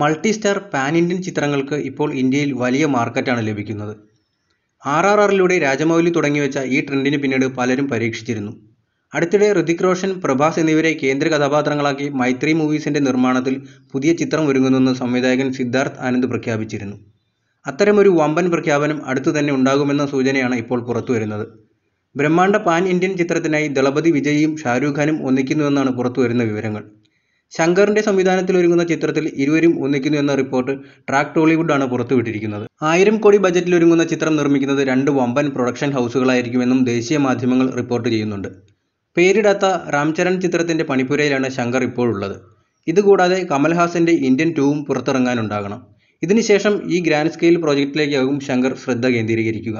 multi star pan Indian ചിത്രങ്ങൾക്ക് ഇപ്പോൾ ഇന്ത്യയിൽ വലിയ മാർക്കറ്റാണ് ലഭിക്കുന്നത് ആർ ആർ ആറിലൂടെ രാജമൗലി തുടങ്ങിവെച്ച ഈ ട്രെൻഡിന് പിന്നീട് പലരും പരീക്ഷിച്ചിരുന്നു അടുത്തിടെ ഋതിക് റോഷൻ പ്രഭാസ് എന്നിവരെ കേന്ദ്ര കഥാപാത്രങ്ങളാക്കി മൈത്രി മൂവീസിൻ്റെ നിർമ്മാണത്തിൽ പുതിയ ചിത്രം ഒരുങ്ങുന്നുവെന്ന് സംവിധായകൻ സിദ്ധാർത്ഥ് ആനന്ദ് പ്രഖ്യാപിച്ചിരുന്നു അത്തരമൊരു വമ്പൻ പ്രഖ്യാപനം അടുത്തു തന്നെ ഉണ്ടാകുമെന്ന സൂചനയാണ് ഇപ്പോൾ പുറത്തുവരുന്നത് ബ്രഹ്മാണ്ഡ പാൻ ഇന്ത്യൻ ചിത്രത്തിനായി ദളപതി വിജയും ഷാരൂഖ് ഖാനും ഒന്നിക്കുന്നുവെന്നാണ് പുറത്തുവരുന്ന വിവരങ്ങൾ ശങ്കറിന്റെ സംവിധാനത്തിൽ ഒരുങ്ങുന്ന ചിത്രത്തിൽ ഇരുവരും ഒന്നിക്കുന്നു എന്ന റിപ്പോർട്ട് ട്രാക്ക് ടോളിവുഡ് ആണ് പുറത്തുവിട്ടിരിക്കുന്നത് ആയിരം കോടി ബജറ്റിൽ ഒരുങ്ങുന്ന ചിത്രം നിർമ്മിക്കുന്നത് രണ്ട് വമ്പൻ പ്രൊഡക്ഷൻ ഹൗസുകളായിരിക്കുമെന്നും ദേശീയ മാധ്യമങ്ങൾ റിപ്പോർട്ട് ചെയ്യുന്നുണ്ട് പേരിടാത്ത രാംചരൺ ചിത്രത്തിന്റെ പണിപ്പുരയിലാണ് ശങ്കർ ഇപ്പോഴുള്ളത് ഇതുകൂടാതെ കമൽഹാസന്റെ ഇന്ത്യൻ ടൂവും പുറത്തിറങ്ങാനുണ്ടാകണം ഇതിനുശേഷം ഈ ഗ്രാൻഡ് സ്കെയിൽ പ്രോജക്റ്റിലേക്കാകും ശങ്കർ ശ്രദ്ധ കേന്ദ്രീകരിക്കുക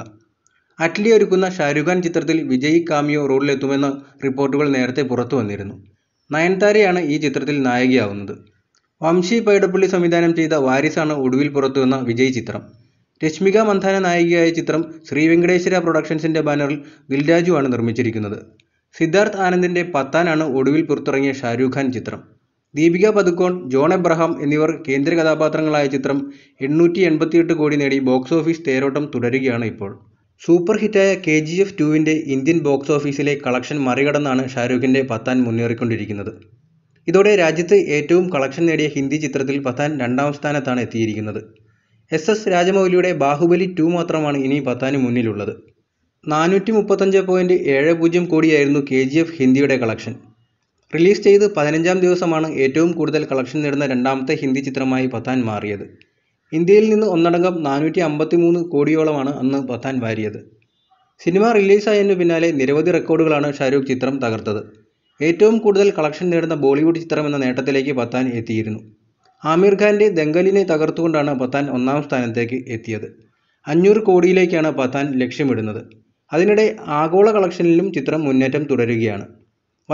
അറ്റ്ലി ഒരുക്കുന്ന ഷാരൂഖ് ചിത്രത്തിൽ വിജയ് കാമിയോ റോളിലെത്തുമെന്ന റിപ്പോർട്ടുകൾ നേരത്തെ പുറത്തു വന്നിരുന്നു നയൻതാരയാണ് ഈ ചിത്രത്തിൽ നായികയാവുന്നത് വംശി പൈടപ്പള്ളി സംവിധാനം ചെയ്ത വാരിസാണ് ഒടുവിൽ പുറത്തുവന്ന വിജയ് ചിത്രം രശ്മിക മന്ധാന നായികയായ ചിത്രം ശ്രീ വെങ്കടേശ്വര പ്രൊഡക്ഷൻസിന്റെ ബാനറിൽ ദിൽരാജു ആണ് നിർമ്മിച്ചിരിക്കുന്നത് സിദ്ധാർത്ഥ് ആനന്ദിന്റെ പത്താനാണ് ഒടുവിൽ പുറത്തിറങ്ങിയ ഷാരൂഖ് ഖാൻ ചിത്രം ദീപിക പതുക്കോൺ ജോൺ എബ്രഹാം എന്നിവർ കേന്ദ്ര കഥാപാത്രങ്ങളായ ചിത്രം എണ്ണൂറ്റി എൺപത്തിയെട്ട് കോടി നേടി ബോക്സ് ഓഫീസ് തേരോട്ടം തുടരുകയാണ് ഇപ്പോൾ സൂപ്പർ ഹിറ്റായ കെ ജി എഫ് ടുവിൻ്റെ ഇന്ത്യൻ ബോക്സ് ഓഫീസിലെ കളക്ഷൻ മറികടന്നാണ് ഷാരൂഖിൻ്റെ പത്താൻ മുന്നേറിക്കൊണ്ടിരിക്കുന്നത് ഇതോടെ രാജ്യത്ത് ഏറ്റവും കളക്ഷൻ നേടിയ ഹിന്ദി ചിത്രത്തിൽ പത്താൻ രണ്ടാം സ്ഥാനത്താണ് എത്തിയിരിക്കുന്നത് എസ് എസ് രാജമൗലിയുടെ ബാഹുബലി ടു മാത്രമാണ് ഇനി പത്താന് മുന്നിലുള്ളത് നാനൂറ്റി മുപ്പത്തഞ്ച് പോയിൻറ്റ് ഏഴ് പൂജ്യം കോടിയായിരുന്നു കെ ജി എഫ് ഹിന്ദിയുടെ കളക്ഷൻ റിലീസ് ചെയ്ത് പതിനഞ്ചാം ദിവസമാണ് ഏറ്റവും കൂടുതൽ കളക്ഷൻ നേടുന്ന രണ്ടാമത്തെ ഹിന്ദി ചിത്രമായി പത്താൻ മാറിയത് ഇന്ത്യയിൽ നിന്ന് ഒന്നടങ്കം നാനൂറ്റി അമ്പത്തി മൂന്ന് കോടിയോളമാണ് അന്ന് പത്താൻ വാരിയത് സിനിമ റിലീസായതിനു പിന്നാലെ നിരവധി റെക്കോർഡുകളാണ് ഷാരൂഖ് ചിത്രം തകർത്തത് ഏറ്റവും കൂടുതൽ കളക്ഷൻ നേടുന്ന ബോളിവുഡ് ചിത്രം എന്ന നേട്ടത്തിലേക്ക് പത്താൻ എത്തിയിരുന്നു ആമിർ ഖാൻ്റെ ദംഗലിനെ തകർത്തുകൊണ്ടാണ് പത്താൻ ഒന്നാം സ്ഥാനത്തേക്ക് എത്തിയത് അഞ്ഞൂറ് കോടിയിലേക്കാണ് പത്താൻ ലക്ഷ്യമിടുന്നത് അതിനിടെ ആഗോള കളക്ഷനിലും ചിത്രം മുന്നേറ്റം തുടരുകയാണ്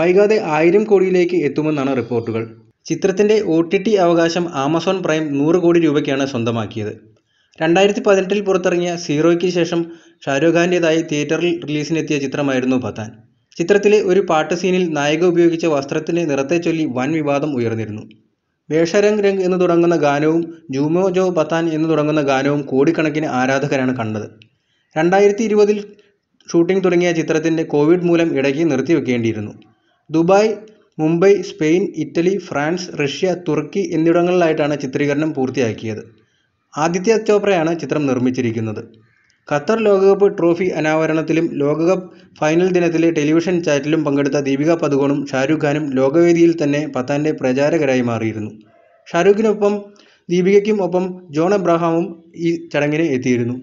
വൈകാതെ ആയിരം കോടിയിലേക്ക് എത്തുമെന്നാണ് റിപ്പോർട്ടുകൾ ചിത്രത്തിൻ്റെ ഒ ടി ടി അവകാശം ആമസോൺ പ്രൈം നൂറ് കോടി രൂപയ്ക്കാണ് സ്വന്തമാക്കിയത് രണ്ടായിരത്തി പതിനെട്ടിൽ പുറത്തിറങ്ങിയ സീറോയ്ക്ക് ശേഷം ഷാരൂഖ് ഖാൻ്റേതായി തിയേറ്ററിൽ റിലീസിനെത്തിയ ചിത്രമായിരുന്നു പത്താൻ ചിത്രത്തിലെ ഒരു പാട്ട് സീനിൽ നായിക ഉപയോഗിച്ച വസ്ത്രത്തിൻ്റെ നിറത്തെ ചൊല്ലി വൻ വിവാദം ഉയർന്നിരുന്നു വേഷരംഗ് രംഗ് എന്ന് തുടങ്ങുന്ന ഗാനവും ജൂമോ ജോ പത്താൻ എന്ന് തുടങ്ങുന്ന ഗാനവും കോടിക്കണക്കിന് ആരാധകരാണ് കണ്ടത് രണ്ടായിരത്തി ഇരുപതിൽ ഷൂട്ടിംഗ് തുടങ്ങിയ ചിത്രത്തിൻ്റെ കോവിഡ് മൂലം ഇടയ്ക്ക് നിർത്തിവെക്കേണ്ടിയിരുന്നു Dubai Mumbai Spain Italy France Russia തുർക്കി എന്നിവിടങ്ങളിലായിട്ടാണ് ചിത്രീകരണം പൂർത്തിയാക്കിയത് ആദിത്യ ചോപ്രയാണ് ചിത്രം നിർമ്മിച്ചിരിക്കുന്നത് ഖത്തർ ലോകകപ്പ് ട്രോഫി അനാവരണത്തിലും ലോകകപ്പ് ഫൈനൽ ദിനത്തിലെ ടെലിവിഷൻ ചാറ്റിലും പങ്കെടുത്ത ദീപിക പദുകോണും ഷാരൂഖ് ഖാനും ലോകവേദിയിൽ തന്നെ പത്താൻ്റെ പ്രചാരകരായി മാറിയിരുന്നു ഷാരൂഖിനൊപ്പം ദീപികയ്ക്കും ഒപ്പം ജോൺ അബ്രഹാമും ഈ ചടങ്ങിന് എത്തിയിരുന്നു